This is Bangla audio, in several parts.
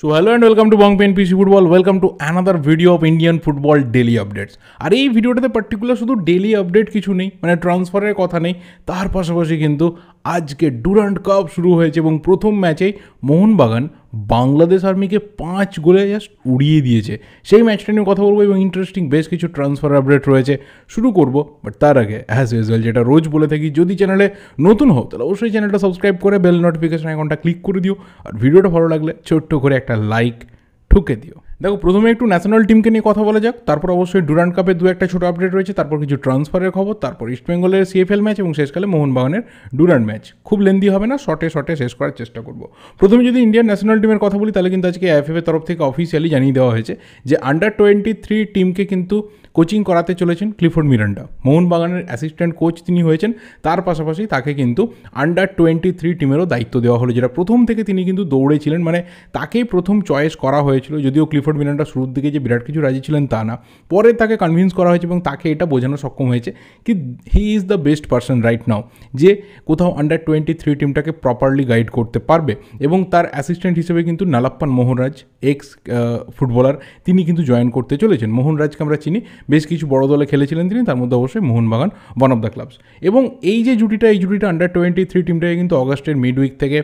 so hello and welcome to Bong PC football welcome to another video of Indian football daily updates আর এই ভিডিওটাতে পার্টিকুলার শুধু ডেলি আপডেট কিছু নেই মানে ট্রান্সফারের কথা নেই তার পাশাপাশি কিন্তু আজকে ডুরান্ট কাপ শুরু হয়েছে এবং প্রথম ম্যাচেই মোহনবাগান বাংলাদেশ আর্মিকে পাঁচ গোলে জাস্ট উড়িয়ে দিয়েছে সেই ম্যাচটা নিয়ে কথা বলবো এবং ইন্টারেস্টিং বেশ কিছু ট্রান্সফার আপডেট রয়েছে শুরু করব বাট তার আগে অ্যাজ ইউজুয়াল যেটা রোজ বলে থাকি যদি চ্যানেলে নতুন হও তাহলে অবশ্যই চ্যানেলটা সাবস্ক্রাইব করে বেল নোটিফিকেশন অ্যাকাউন্টটা ক্লিক করে দিও আর ভিডিওটা ভালো লাগলে ছোট্ট করে একটা লাইক ঠুকে দিও দেখো প্রথমে একটু ন্যাশনাল টিমকে নিয়ে কথা বলা যাক তারপর অবশ্যই ডুরান্ড কাপে দু একটা ছোটো আপডেট রয়েছে তারপর কিছু ট্রান্সফারের খবর তারপর ইস্টবেঙ্গলের সিএফএল ম্যাচ এবং শেষকালে মোহনবাগানের ডুরান্ড ম্যাচ খুব লেন্দি হবে না শর্টে শর্টে শেষ করার চেষ্টা করব প্রথমে যদি ইন্ডিয়ান ন্যাশনাল টিমের কথা বলি তাহলে কিন্তু আজকে এফএফ তরফ থেকে অফিসিয়ালি জানিয়ে দেওয়া হয়েছে যে আন্ডার টোয়েন্টি থ্রি টিমকে কিন্তু কোচিং করাতে চলেছেন ক্লিফোর্ড মিরান্ডা মোহনবাগানের অ্যাসিস্ট্যান্ট কোচ তিনি হয়েছেন তার পাশাপাশি তাকে কিন্তু আন্ডার টোয়েন্টি থ্রি টিমেরও দায়িত্ব দেওয়া হলো যেটা প্রথম থেকে তিনি কিন্তু দৌড়েছিলেন মানে তাকেই প্রথম চয়েস করা হয়েছিল যদিও ক্লিফোর্ড রোড মিলনটা শুরুর দিকে যে বিরাট কিছু রাজি ছিলেন তা না পরে তাকে কনভিন্স করা হয়েছে এবং তাকে এটা বোঝানো সক্ষম হয়েছে কি he is the best person right now যে কোথাও আন্ডার টোয়েন্টি থ্রি টিমটাকে প্রপারলি গাইড করতে পারবে এবং তার অ্যাসিস্ট্যান্ট হিসেবে কিন্তু নালাপ্পান মোহনরাজ এক্স ফুটবলার তিনি কিন্তু জয়েন করতে চলেছেন মোহনরাজকে আমরা চিনি বেশ কিছু বড় দলে খেলেছিলেন তিনি তার মধ্যে অবশ্যই Mohun Bagan one of the clubs এবং এই যে জুটিটা এই জুটিটা আন্ডার টোয়েন্টি থ্রি টিমটাকে কিন্তু অগস্টের মিড উইক থেকে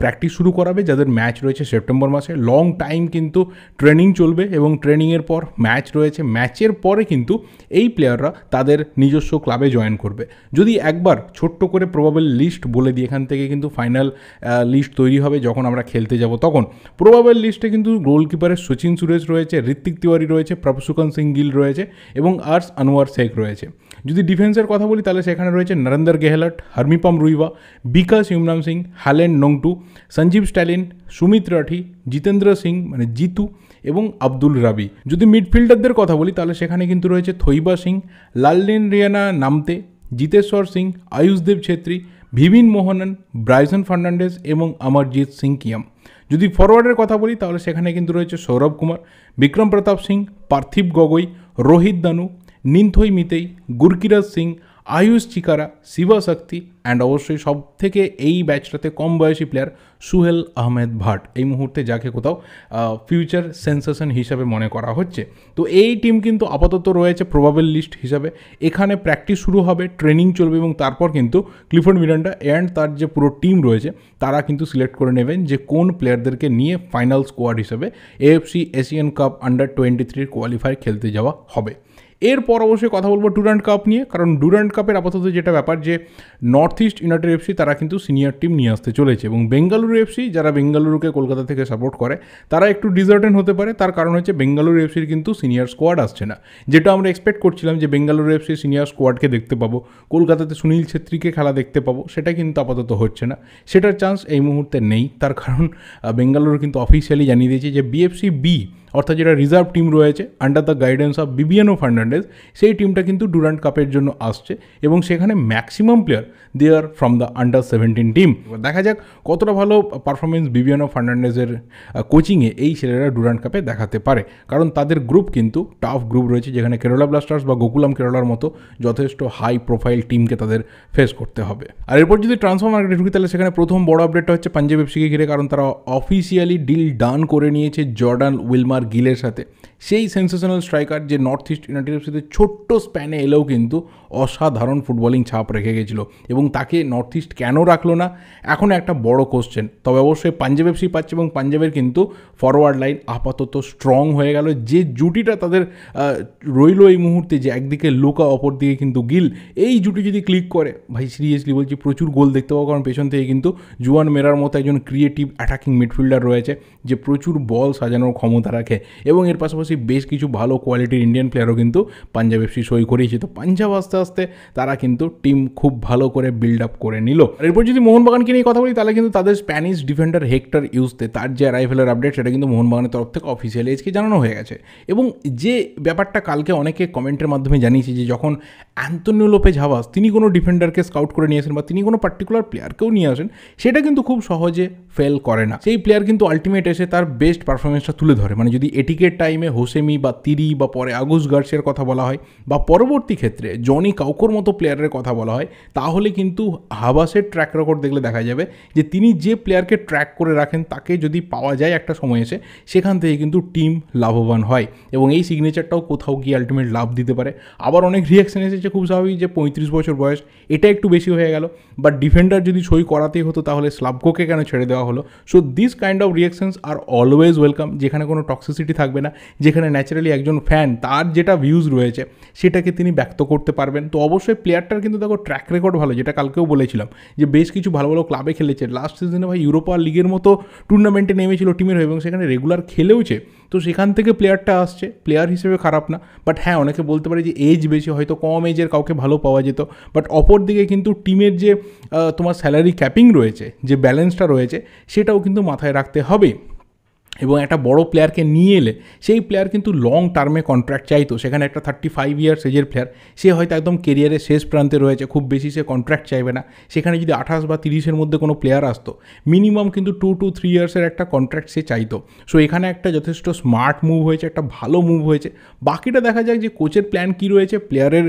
প্র্যাকটিস শুরু করাবে যাদের ম্যাচ রয়েছে সেপ্টেম্বর মাসে লং টাইম কিন্তু ট্রেনিং চলবে এবং ট্রেনিংয়ের পর ম্যাচ রয়েছে ম্যাচের পরে কিন্তু এই প্লেয়াররা তাদের নিজস্ব ক্লাবে জয়েন করবে যদি একবার ছোট্ট করে প্রবাবেল লিস্ট বলে দিই এখান থেকে কিন্তু ফাইনাল লিস্ট তৈরি হবে যখন আমরা খেলতে যাব তখন প্রবাবেল লিস্টে কিন্তু গোলকিপারের সচিন সুরেশ রয়েছে ঋত্বিক তিওয়ারি রয়েছে প্রভুসুকান সিং গিল রয়েছে এবং আর্স আনোয়ার শেখ রয়েছে যদি ডিফেন্সের কথা বলি তাহলে সেখানে রয়েছে নরেন্দ্র গেহলট হরমিপম রুইবা বিকাশ ইমরাম সিং হ্যালেন নোংটু সঞ্জীব স্ট্যালিন সুমিত রাঠি জিতেন্দ্র সিং মানে জিতু এবং আব্দুল রাবি যদি মিডফিল্ডারদের কথা বলি তাহলে সেখানে কিন্তু রয়েছে থৈবা সিং লাললিন রিয়ানা নামতে জিতেশ্বর সিং আয়ুষদেব ছেত্রী ভিভিন মোহনন ব্রাইসন ফার্নান্ডেস এবং অমরজিৎ সিং কিয়াম যদি ফরওয়ার্ডের কথা বলি তাহলে সেখানে কিন্তু রয়েছে সৌরভ কুমার বিক্রম প্রতাপ সিং পার্থিব গগৈ রোহিত দানু নিন্থই মিতেই গুরকিরাজ সিং আয়ুষ চিকারা শিবশক্তি অ্যান্ড অবশ্যই সব থেকে এই ব্যাচটাতে কম বয়সী প্লেয়ার সুহেল আহমেদ ভাট এই মুহূর্তে যাকে কোথাও ফিউচার সেন্সেশন হিসাবে মনে করা হচ্ছে তো এই টিম কিন্তু আপাতত রয়েছে প্রবাবেল লিস্ট হিসাবে এখানে প্র্যাকটিস শুরু হবে ট্রেনিং চলবে এবং তারপর কিন্তু ক্লিফোর্ড মিরান্ডা অ্যান্ড তার যে পুরো টিম রয়েছে তারা কিন্তু সিলেক্ট করে নেবেন যে কোন প্লেয়ারদেরকে নিয়ে ফাইনাল স্কোয়াড হিসাবে AFC Asian cup under twenty থ্রির কোয়ালিফায়ার খেলতে যাওয়া হবে এরপর অবশ্যই কথা বলবো ডুরান্ট কাপ নিয়ে কারণ ডুরান্ট কাপের আপাতত যেটা ব্যাপার যে নর্থ ইস্ট ইউনাইটেড এফসি তারা কিন্তু সিনিয়র টিম নিয়ে আসতে চলেছে এবং বেঙ্গালুরু এফসি যারা বেঙ্গালুরুকে কলকাতা থেকে সাপোর্ট করে তারা একটু ডিজার্টেন হতে পারে তার কারণ হচ্ছে বেঙ্গালুরু এফসির কিন্তু সিনিয়র স্কোয়াড আসছে না যেটা আমরা এক্সপেক্ট করছিলাম যে বেঙ্গালুরু এফসি সিনিয়র স্কোয়াডকে দেখতে পাবো কলকাতাতে সুনীল ছেত্রীকে খেলা দেখতে পাবো সেটা কিন্তু আপাতত হচ্ছে না সেটার চান্স এই মুহূর্তে নেই তার কারণ বেঙ্গালুরু কিন্তু অফিসিয়ালি জানিয়ে দিয়েছে যে বিএফসি বি অর্থাৎ যেটা রিজার্ভ টিম রয়েছে under the guidance of Bibiano Fernandes সেই টিমটা কিন্তু ডুরান্ট কাপের জন্য আসছে এবং সেখানে maximum player they are from the under seventeen team দেখা যাক কতটা ভালো পারফরমেন্স বিবিএনও ফার্নান্ডেজের কোচিংয়ে এই ছেলেরা ডুরান্ট কাপে দেখাতে পারে কারণ তাদের গ্রুপ কিন্তু টাফ গ্রুপ রয়েছে যেখানে কেরালা ব্লাস্টার্স বা গোকুলাম কেরালার মতো যথেষ্ট হাই প্রোফাইল টিমকে তাদের ফেস করতে হবে আর এরপর যদি ট্রান্সফার মার্কেটে ঢুকি তাহলে সেখানে প্রথম বড় আপডেটটা হচ্ছে পাঞ্জাব এফসিকে ঘিরে কারণ তারা অফিসিয়ালি ডিল ডান করে নিয়েছে জর্ডান উইলমার Giles সেই সেন্সেশনাল স্ট্রাইকার যে নর্থ ইস্ট ইউনাইটেড এফসিতে ছোট্ট স্প্যানে এলেও কিন্তু অসাধারণ ফুটবলিং ছাপ রেখে গেছিল এবং তাকে নর্থ ইস্ট কেন রাখলো না এখন একটা বড় কোশ্চেন তবে অবশ্যই পাঞ্জাব এফসি পাচ্ছে এবং পাঞ্জাবের কিন্তু ফরওয়ার্ড লাইন আপাতত স্ট্রং হয়ে গেল যে জুটিটা তাদের রইল এই মুহূর্তে যে একদিকে লুকা অপর দিকে কিন্তু গিল এই জুটি যদি ক্লিক করে ভাই সিরিয়াসলি বলছি প্রচুর গোল দেখতে পাবো কারণ পেছন থেকে কিন্তু জুয়ান মেরার মতো একজন ক্রিয়েটিভ অ্যাটাকিং মিডফিল্ডার রয়েছে যে প্রচুর বল সাজানোর ক্ষমতা রাখে এবং এর পাশাপাশি এফসি বেশ কিছু ভালো কোয়ালিটির ইন্ডিয়ান প্লেয়ারও কিন্তু পাঞ্জাব এফসি সই করিয়েছে তো পাঞ্জাব আস্তে আস্তে তারা কিন্তু টিম খুব ভালো করে বিল্ড আপ করে নিল এরপর যদি মোহনবাগানকে নিয়ে কথা বলি তাহলে কিন্তু তাদের স্প্যানিশ ডিফেন্ডার হেক্টর ইউজতে তার যে রাইফেলের আপডেট সেটা কিন্তু মোহনবাগানের তরফ থেকে অফিসিয়ালি আজকে জানানো হয়ে গেছে এবং যে ব্যাপারটা কালকে অনেকে কমেন্টের মাধ্যমে জানিয়েছে যে যখন অ্যান্তনিও লোপে ঝাবাস তিনি কোনো ডিফেন্ডারকে স্কাউট করে নিয়ে আসেন বা তিনি কোনো পার্টিকুলার প্লেয়ারকেও নিয়ে আসেন সেটা কিন্তু খুব সহজে ফেল করে না সেই প্লেয়ার কিন্তু আলটিমেট এসে তার বেস্ট পারফরমেন্সটা তুলে ধরে মানে যদি এটিকের টাইমে হোসেমি বা তিরি বা পরে আগুস গার্সের কথা বলা হয় বা পরবর্তী ক্ষেত্রে জনি কাউকোর মতো প্লেয়ারের কথা বলা হয় তাহলে কিন্তু হাবাসের ট্র্যাক রেকর্ড দেখলে দেখা যাবে যে তিনি যে প্লেয়ারকে ট্র্যাক করে রাখেন তাকে যদি পাওয়া যায় একটা সময় এসে সেখান থেকে কিন্তু টিম লাভবান হয় এবং এই সিগনেচারটাও কোথাও গিয়ে আলটিমেট লাভ দিতে পারে আবার অনেক রিয়াকশন এসেছে খুব স্বাভাবিক যে পঁয়ত্রিশ বছর বয়স এটা একটু বেশি হয়ে গেল বা ডিফেন্ডার যদি সই করাতেই হতো তাহলে স্লাবকোকে কেন ছেড়ে দেওয়া হলো so this kind of reactions are always welcome যেখানে কোনো টক্সিসিটি থাকবে না যে যেখানে ন্যাচারালি একজন ফ্যান তার যেটা ভিউজ রয়েছে সেটাকে তিনি ব্যক্ত করতে পারবেন তো অবশ্যই প্লেয়ারটার কিন্তু দেখো ট্র্যাক রেকর্ড ভালো যেটা কালকেও বলেছিলাম যে বেশ কিছু ভালো ভালো ক্লাবে খেলেছে লাস্ট সিজনে ভাই ইউরোপা লিগের মতো টুর্নামেন্টে নেমেছিল টিমের হয়ে এবং সেখানে রেগুলার খেলেওছে তো সেখান থেকে প্লেয়ারটা আসছে প্লেয়ার হিসেবে খারাপ না বাট হ্যাঁ অনেকে বলতে পারে যে এজ বেশি হয়তো কম এজের কাউকে ভালো পাওয়া যেত বাট অপর দিকে কিন্তু টিমের যে তোমার স্যালারি ক্যাপিং রয়েছে যে ব্যালেন্সটা রয়েছে সেটাও কিন্তু মাথায় রাখতে হবে এবং একটা বড় প্লেয়ারকে নিয়ে এলে সেই প্লেয়ার কিন্তু লং টার্মে কন্ট্রাক্ট চাইতো সেখানে একটা থার্টি ফাইভ ইয়ার্স এজের প্লেয়ার সে হয়তো একদম কেরিয়ারের শেষ প্রান্তে রয়েছে খুব বেশি সে কন্ট্রাক্ট চাইবে না সেখানে যদি আঠাশ বা তিরিশের মধ্যে কোনো প্লেয়ার আসতো মিনিমাম কিন্তু টু টু থ্রি ইয়ার্সের একটা কন্ট্রাক্ট সে চাইতো সো এখানে একটা যথেষ্ট স্মার্ট মুভ হয়েছে একটা ভালো মুভ হয়েছে বাকিটা দেখা যাক যে কোচের প্ল্যান কী রয়েছে প্লেয়ারের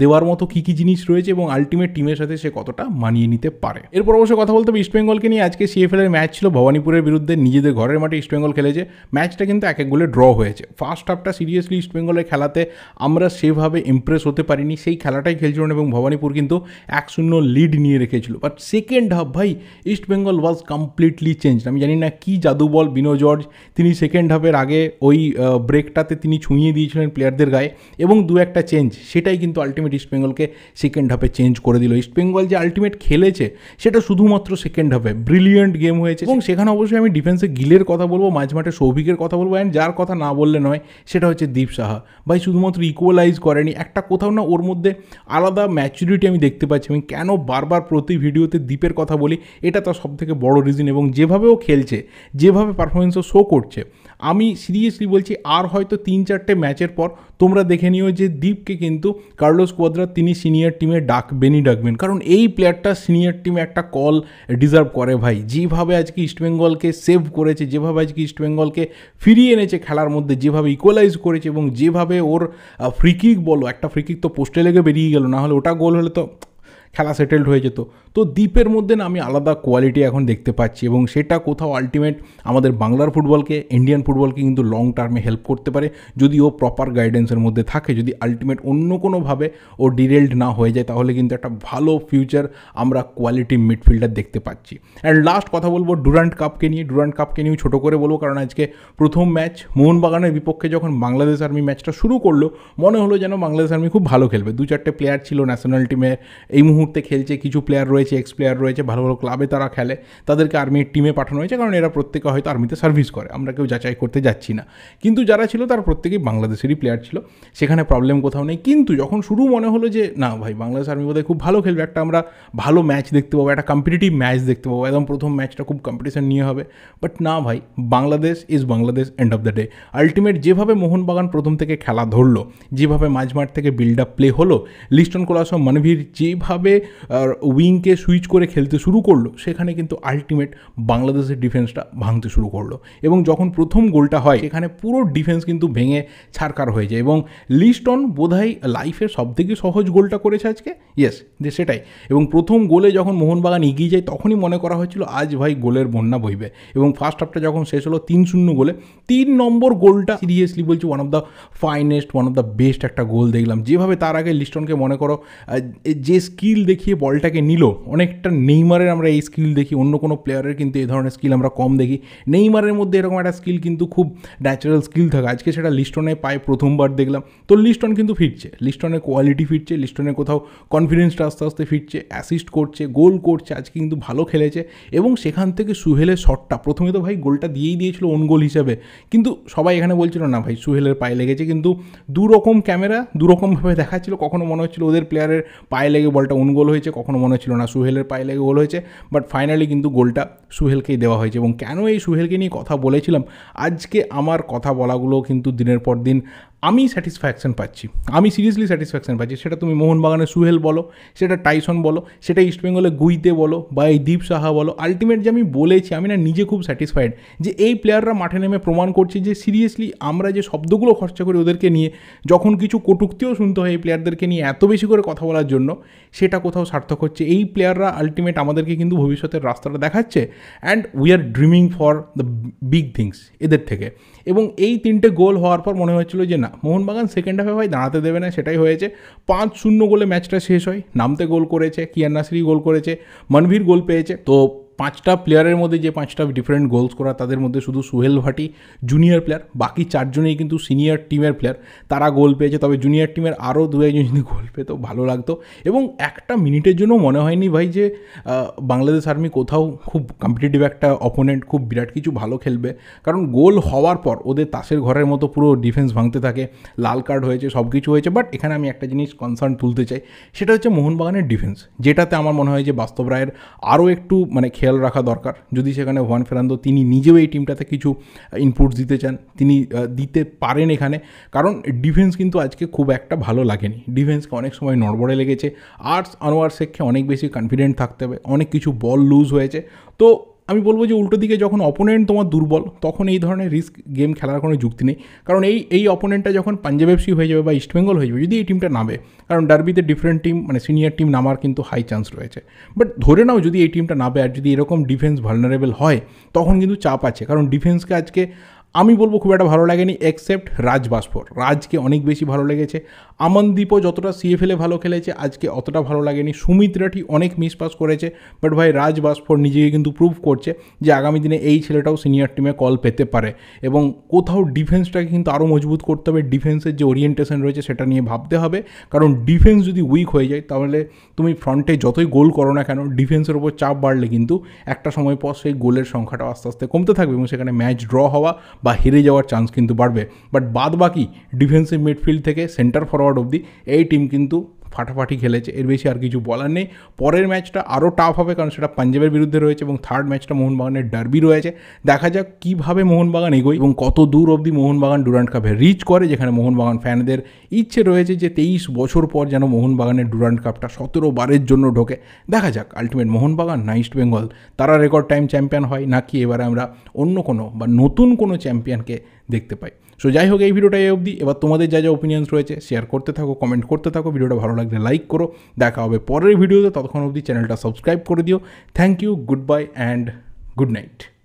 দেওয়ার মতো কী কী জিনিস রয়েছে এবং আলটিমেট টিমের সাথে সে কতটা মানিয়ে নিতে পারে এরপর অবশ্য কথা বলতে হবে ইস্টবেঙ্গলকে নিয়ে আজকে সিএফএলের ম্যাচ ছিল ভবানীপুরের বিরুদ্ধে নিজেদের ঘরের মাঠে ইস্টবেঙ্গল খেলেছে ম্যাচটা কিন্তু এক এক গোলে ড্র হয়েছে ফার্স্ট হাফটা সিরিয়াসলি বেঙ্গলের খেলাতে আমরা সেভাবে ইমপ্রেস হতে পারিনি সেই খেলাটাই খেলছিলেন এবং ভবানীপুর কিন্তু এক শূন্য লিড নিয়ে রেখেছিল বাট সেকেন্ড হাফ ভাই ইস্টবেঙ্গল ওয়াজ কমপ্লিটলি চেঞ্জ আমি জানি না কী জাদু বল বিনো জর্জ তিনি সেকেন্ড হাফের আগে ওই ব্রেকটাতে তিনি ছুঁয়ে দিয়েছিলেন প্লেয়ারদের গায়ে এবং দু একটা চেঞ্জ সেটাই কিন্তু আলটিমেট ইস্টবেঙ্গলকে সেকেন্ড হাফে চেঞ্জ করে দিল ইস্টবেঙ্গল যে আলটিমেট খেলেছে সেটা শুধুমাত্র সেকেন্ড হাফে ব্রিলিয়েন্ট গেম হয়েছে এবং সেখানে অবশ্যই আমি ডিফেন্সে গিলের কথা বলবো মাঠে সৌভিকের কথা বলবো অ্যান্ড যার কথা না বললে নয় সেটা হচ্ছে দীপ সাহা ভাই শুধুমাত্র ইকুয়ালাইজ করেনি একটা কোথাও না ওর মধ্যে আলাদা ম্যাচুরিটি আমি দেখতে পাচ্ছি আমি কেন বারবার প্রতি ভিডিওতে দীপের কথা বলি এটা তার সবথেকে বড় রিজন এবং যেভাবে ও খেলছে যেভাবে পারফরমেন্সও শো করছে আমি সিরিয়াসলি বলছি আর হয়তো তিন চারটে ম্যাচের পর তোমরা দেখে নিও যে দীপকে কিন্তু কার্লোস কোয়াদ্রা তিনি সিনিয়র টিমে ডাকবেনই ডাকবেন কারণ এই প্লেয়ারটা সিনিয়র টিমে একটা কল ডিজার্ভ করে ভাই যেভাবে আজকে ইস্টবেঙ্গলকে সেভ করেছে যেভাবে আজকে ইস্টবেঙ্গলকে ফিরিয়ে এনেছে খেলার মধ্যে যেভাবে ইকোয়ালাইজ করেছে এবং যেভাবে ওর ফ্রিকিক বলো একটা ফ্রিকিক তো পোস্টে লেগে বেরিয়ে গেল না হলে ওটা গোল হলে তো খেলা সেটেলড হয়ে যেত তো দ্বীপের মধ্যে না আমি আলাদা কোয়ালিটি এখন দেখতে পাচ্ছি এবং সেটা কোথাও আলটিমেট আমাদের বাংলার ফুটবলকে ইন্ডিয়ান ফুটবলকে কিন্তু লং টার্মে হেল্প করতে পারে যদি ও প্রপার গাইডেন্সের মধ্যে থাকে যদি আলটিমেট অন্য কোনোভাবে ও ডিরেল্ড না হয়ে যায় তাহলে কিন্তু একটা ভালো ফিউচার আমরা কোয়ালিটি মিডফিল্ডার দেখতে পাচ্ছি অ্যান্ড লাস্ট কথা বলবো ডুরান্ট কাপকে নিয়ে ডুরান্ট কাপকে নিয়েও ছোটো করে বলবো কারণ আজকে প্রথম ম্যাচ মোহনবাগানের বিপক্ষে যখন বাংলাদেশ আর্মি ম্যাচটা শুরু করলো মনে হলো যেন বাংলাদেশ আর্মি খুব ভালো খেলবে দু চারটে প্লেয়ার ছিল ন্যাশনাল টিমে এই মুহূর্তে মুহূর্তে খেলছে কিছু প্লেয়ার রয়েছে এক্স প্লেয়ার রয়েছে ভালো ভালো ক্লাবে তারা খেলে তাদেরকে আর্মির টিমে পাঠানো হয়েছে কারণ এরা প্রত্যেকে হয়তো আর্মিতে সার্ভিস করে আমরা কেউ যাচাই করতে যাচ্ছি না কিন্তু যারা ছিল তারা প্রত্যেকেই বাংলাদেশেরই প্লেয়ার ছিল সেখানে প্রবলেম কোথাও নেই কিন্তু যখন শুরু মনে হলো যে না ভাই বাংলাদেশ আর্মি বোধহয় খুব ভালো খেলবে একটা আমরা ভালো ম্যাচ দেখতে পাবো একটা কম্পিটিটিভ ম্যাচ দেখতে পাবো একদম প্রথম ম্যাচটা খুব কম্পিটিশন নিয়ে হবে বাট না ভাই Bangladesh is Bangladesh end of the day ultimate যেভাবে মোহনবাগান প্রথম থেকে খেলা ধরলো যেভাবে মাঝমাঠ থেকে বিল্ড আপ প্লে হলো লিস্টন কোলাসো মানভীর যেভাবে যেভাবে উইংকে সুইচ করে খেলতে শুরু করলো সেখানে কিন্তু আলটিমেট বাংলাদেশের ডিফেন্সটা ভাঙতে শুরু করলো এবং যখন প্রথম গোলটা হয় এখানে পুরো ডিফেন্স কিন্তু ভেঙে ছাড়কার হয়ে যায় এবং লিস্টন বোধহয় লাইফের সবথেকে সহজ গোলটা করেছে আজকে ইয়েস যে সেটাই এবং প্রথম গোলে যখন মোহনবাগান এগিয়ে যায় তখনই মনে করা হয়েছিল আজ ভাই গোলের বন্যা বইবে এবং ফার্স্ট হাফটা যখন শেষ হলো তিন শূন্য গোলে তিন নম্বর গোলটা সিরিয়াসলি বলছি one of the finest one of the best একটা গোল দেখলাম যেভাবে তার আগে লিস্টনকে মনে করো যে স্কিল স্কিল দেখিয়ে বলটাকে নিল অনেকটা নেইমারের আমরা এই স্কিল দেখি অন্য কোনো প্লেয়ারের কিন্তু এই ধরনের স্কিল আমরা কম দেখি নেইমারের মধ্যে এরকম একটা স্কিল কিন্তু খুব ন্যাচারাল স্কিল থাকে আজকে সেটা লিস্টনে পায় প্রথমবার দেখলাম তো লিস্টন কিন্তু ফিরছে লিস্টনের কোয়ালিটি ফিরছে লিস্টনের কোথাও কনফিডেন্সটা আস্তে আস্তে ফিরছে অ্যাসিস্ট করছে গোল করছে আজকে কিন্তু ভালো খেলেছে এবং সেখান থেকে সুহেলের শটটা প্রথমে তো ভাই গোলটা দিয়েই দিয়েছিল অন গোল হিসাবে কিন্তু সবাই এখানে বলছিল না ভাই সুহেলের পায়ে লেগেছে কিন্তু দুরকম ক্যামেরা দুরকমভাবে দেখাচ্ছিল কখনো মনে হচ্ছিল ওদের প্লেয়ারের পায়ে লেগে বলটা ওন গোল হয়েছে কখনো মনে হচ্ছিল না সুহেলের পায়ে লেগে গোল হয়েছে বাট ফাইনালি কিন্তু গোলটা সুহেলকেই দেওয়া হয়েছে এবং কেন এই সুহেলকে নিয়ে কথা বলেছিলাম আজকে আমার কথা বলাগুলো কিন্তু দিনের পর দিন আমি স্যাটিসফ্যাকশান পাচ্ছি আমি সিরিয়াসলি স্যাটিসফ্যাকশান পাচ্ছি সেটা তুমি মোহনবাগানের সুহেল বলো সেটা টাইসন বলো সেটা ইস্টবেঙ্গলে গুইতে বলো বা এই দীপ সাহা বলো আলটিমেট যে আমি বলেছি আমি না নিজে খুব স্যাটিসফাইড যে এই প্লেয়াররা মাঠে নেমে প্রমাণ করছে যে সিরিয়াসলি আমরা যে শব্দগুলো খরচা করি ওদেরকে নিয়ে যখন কিছু কটুক্তিও শুনতে হয় এই প্লেয়ারদেরকে নিয়ে এত বেশি করে কথা বলার জন্য সেটা কোথাও সার্থক হচ্ছে এই প্লেয়াররা আলটিমেট আমাদেরকে কিন্তু ভবিষ্যতের রাস্তাটা দেখাচ্ছে and we are dreaming for the big things এদের থেকে এবং এই তিনটে গোল হওয়ার পর মনে হয়েছিল যে না মোহনবাগান সেকেন্ড হাফে ভাই দাঁড়াতে দেবে না সেটাই হয়েছে পাঁচ শূন্য গোলে ম্যাচটা শেষ হয় নামতে গোল করেছে কিয়ান্নাসরি গোল করেছে মনভীর গোল পেয়েছে তো পাঁচটা প্লেয়ারের মধ্যে যে পাঁচটা ডিফারেন্ট গোলস করা তাদের মধ্যে শুধু সুহেল ভাটি জুনিয়র প্লেয়ার বাকি চারজনেই কিন্তু সিনিয়র টিমের প্লেয়ার তারা গোল পেয়েছে তবে জুনিয়র টিমের আরও দু একজন যদি গোল পেতো ভালো লাগতো এবং একটা মিনিটের জন্য মনে হয়নি ভাই যে বাংলাদেশ আর্মি কোথাও খুব কম্পিটিটিভ একটা অপোনেন্ট খুব বিরাট কিছু ভালো খেলবে কারণ গোল হওয়ার পর ওদের তাসের ঘরের মতো পুরো ডিফেন্স ভাঙতে থাকে লাল কার্ড হয়েছে সব কিছু হয়েছে বাট এখানে আমি একটা জিনিস কনসার্ন তুলতে চাই সেটা হচ্ছে মোহনবাগানের ডিফেন্স যেটাতে আমার মনে হয় যে বাস্তব রায়ের আরও একটু মানে খেয়াল রাখা দরকার যদি সেখানে হোয়ান ফেরান্দো তিনি নিজেও এই টিমটাতে কিছু ইনপুটস দিতে চান তিনি দিতে পারেন এখানে কারণ ডিফেন্স কিন্তু আজকে খুব একটা ভালো লাগেনি ডিফেন্সকে অনেক সময় নড়বড়ে লেগেছে আর্টস আনোয়ার শেখকে অনেক বেশি কনফিডেন্ট থাকতে হবে অনেক কিছু বল লুজ হয়েছে তো আমি বলবো যে উল্টো দিকে যখন অপোনেন্ট তোমার দুর্বল তখন এই ধরনের রিস্ক গেম খেলার কোনো যুক্তি নেই কারণ এই এই অপোনেন্টটা যখন পাঞ্জাব এফসি হয়ে যাবে বা ইস্টবেঙ্গল হয়ে যাবে যদি এই টিমটা নামে কারণ ডার্বিতে ডিফারেন্ট টিম মানে সিনিয়র টিম নামার কিন্তু হাই চান্স রয়েছে বাট ধরে নাও যদি এই টিমটা নামে আর যদি এরকম ডিফেন্স ভালনারেবল হয় তখন কিন্তু চাপ আছে কারণ ডিফেন্সকে আজকে আমি বলবো খুব একটা ভালো লাগেনি এক্সেপ্ট রাজবাসফর রাজকে অনেক বেশি ভালো লেগেছে আমনদীপও যতটা সিএফএলে ভালো খেলেছে আজকে অতটা ভালো লাগেনি সুমিত রাঠি অনেক মিসপাস করেছে বাট ভাই রাজবাসফর নিজেকে কিন্তু প্রুভ করছে যে আগামী দিনে এই ছেলেটাও সিনিয়র টিমে কল পেতে পারে এবং কোথাও ডিফেন্সটাকে কিন্তু আরও মজবুত করতে হবে ডিফেন্সের যে ওরিয়েন্টেশন রয়েছে সেটা নিয়ে ভাবতে হবে কারণ ডিফেন্স যদি উইক হয়ে যায় তাহলে তুমি ফ্রন্টে যতই গোল করো না কেন ডিফেন্সের ওপর চাপ বাড়লে কিন্তু একটা সময় পর সেই গোলের সংখ্যাটা আস্তে আস্তে কমতে থাকবে এবং সেখানে ম্যাচ ড্র হওয়া বা হেরে যাওয়ার চান্স কিন্তু বাড়বে বাট বাদ বাকি ডিফেন্সিভ মিডফিল্ড থেকে সেন্টার ফরওয়ার্ড অবধি এই টিম কিন্তু ফাটাফাটি খেলেছে এর বেশি আর কিছু বলার নেই পরের ম্যাচটা আরও টাফ হবে কারণ সেটা পাঞ্জাবের বিরুদ্ধে রয়েছে এবং থার্ড ম্যাচটা মোহনবাগানের ডার্বি রয়েছে দেখা যাক কীভাবে মোহনবাগান এগোয় এবং কত দূর অবধি মোহনবাগান ডুরান্ট কাপে রিচ করে যেখানে মোহনবাগান ফ্যানদের ইচ্ছে রয়েছে যে তেইশ বছর পর যেন মোহনবাগানের ডুরান্ট কাপটা সতেরো বারের জন্য ঢোকে দেখা যাক আলটিমেট মোহনবাগান না ইস্ট বেঙ্গল তারা রেকর্ড টাইম চ্যাম্পিয়ন হয় নাকি এবারে আমরা অন্য কোনো বা নতুন কোনো চ্যাম্পিয়নকে দেখতে পাই সো যাই হোক এই ভিডিওটা এই অবধি এবার তোমাদের যা যা ওপিনিয়ন্স রয়েছে শেয়ার করতে থাকো কমেন্ট করতে থাকো ভিডিওটা ভালো লাগলে লাইক করো দেখা হবে পরের ভিডিওতে ততক্ষণ অবধি চ্যানেলটা সাবস্ক্রাইব করে দিও thank you goodbye and good night